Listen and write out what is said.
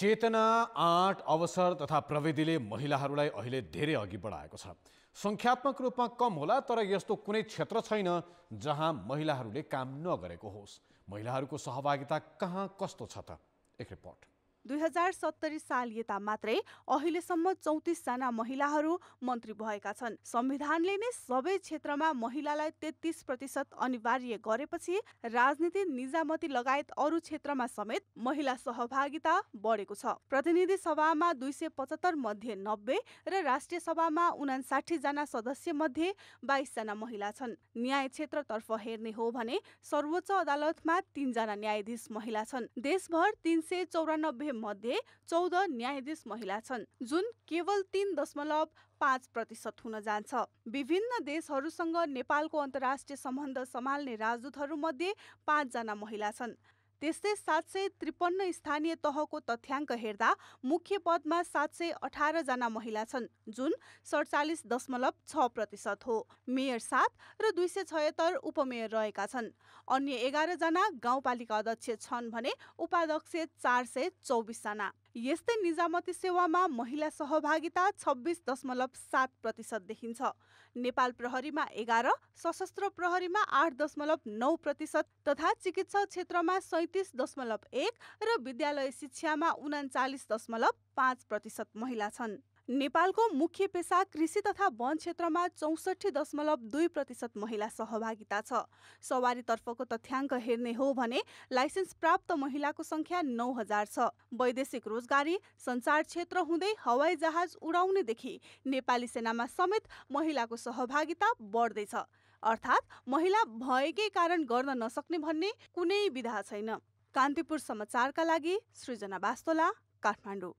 चेतना आँट अवसर तथा प्रविधिले महिलाहरूलाई अहिले धेरै अघि बढाएको छ सङ्ख्यात्मक रूपमा कम होला तर यस्तो कुनै क्षेत्र छैन जहाँ महिलाहरूले काम नगरेको होस् महिलाहरूको सहभागिता कहाँ कस्तो छ त एक रिपोर्ट दुई हजार सत्तरी साल यता मात्रै अहिलेसम्म चौतिसजना महिलाहरू मन्त्री भएका छन् संविधानले नै सबै क्षेत्रमा महिलालाई तेत्तिस प्रतिशत अनिवार्य गरेपछि राजनीति निजामती लगायत अरू क्षेत्रमा समेत महिला सहभागिता बढेको छ प्रतिनिधि सभामा दुई सय पचहत्तर मध्ये नब्बे र राष्ट्रिय सभामा जना सदस्य मध्ये बाइसजना महिला छन् न्याय क्षेत्रतर्फ हेर्ने हो भने सर्वोच्च अदालतमा तीनजना न्यायाधीश महिला छन् देशभर तीन सय चौरानब्बे मध्ये चौध न्यायाधीश महिला छन् जुन केवल तीन दशमलव पाँच प्रतिशत हुन जान्छ विभिन्न देशहरूसँग नेपालको अन्तर्राष्ट्रिय सम्बन्ध सम्हाल्ने राजदूतहरूमध्ये पाँचजना महिला छन् त्यस्तै सात सय त्रिपन्न स्थानीय तहको तथ्याङ्क हेर्दा मुख्य पदमा सात सय अठारजना महिला छन् जुन सडचालिस दशमलव छ प्रतिशत हो मेयर सात र दुई सय छयत्तर उपमेयर रहेका छन् अन्य एघारजना गाउँपालिका अध्यक्ष छन् भने उपाध्यक्ष चार सय चौबिसजना यस्तै निजामती सेवामा महिला सहभागिता छब्बिस दशमलव सात प्रतिशत देखिन्छ नेपाल प्रहरीमा एघार सशस्त्र प्रहरीमा आठ दशमलव नौ प्रतिशत तथा चिकित्सा क्षेत्रमा सैतिस दशमलव एक र विद्यालय शिक्षामा उनाचालिस दशमलव पाँच प्रतिशत महिला छन् नेपालको मुख्य पेसा कृषि तथा वन क्षेत्रमा चौसठी दशमलव दुई प्रतिशत महिला सहभागिता छ सवारीतर्फको तथ्याङ्क हेर्ने हो भने लाइसेन्स प्राप्त महिलाको सङ्ख्या नौ हजार छ वैदेशिक रोजगारी सञ्चार क्षेत्र हुँदै हवाई जहाज उडाउनेदेखि नेपाली सेनामा समेत महिलाको सहभागिता बढ्दैछ अर्थात् महिला भएकै कारण गर्न नसक्ने भन्ने कुनै विधा छैन कान्तिपुर समाचारका लागि सृजना बास्तोला काठमाडौँ